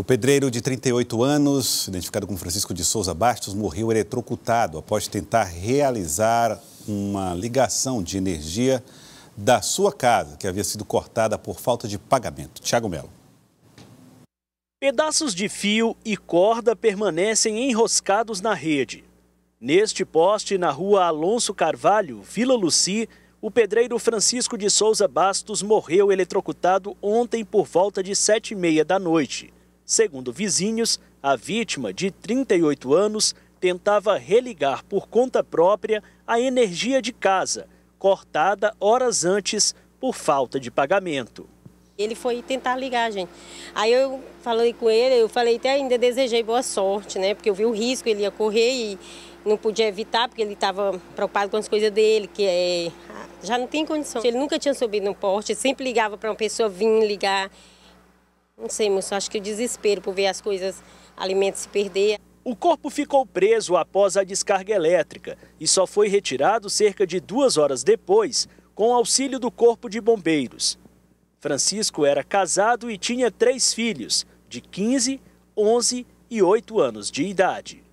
O pedreiro de 38 anos, identificado como Francisco de Souza Bastos, morreu eletrocutado após tentar realizar uma ligação de energia da sua casa, que havia sido cortada por falta de pagamento. Tiago Melo. Pedaços de fio e corda permanecem enroscados na rede. Neste poste, na rua Alonso Carvalho, Vila Luci, o pedreiro Francisco de Souza Bastos morreu eletrocutado ontem por volta de sete e meia da noite. Segundo vizinhos, a vítima, de 38 anos, tentava religar por conta própria a energia de casa, cortada horas antes por falta de pagamento. Ele foi tentar ligar, gente. Aí eu falei com ele, eu falei até ainda desejei boa sorte, né? Porque eu vi o risco, que ele ia correr e não podia evitar, porque ele estava preocupado com as coisas dele, que é, já não tem condição. Ele nunca tinha subido no porte, sempre ligava para uma pessoa vir ligar. Não sei, moço, acho que o desespero por ver as coisas, alimentos se perder. O corpo ficou preso após a descarga elétrica e só foi retirado cerca de duas horas depois, com auxílio do Corpo de Bombeiros. Francisco era casado e tinha três filhos, de 15, 11 e 8 anos de idade.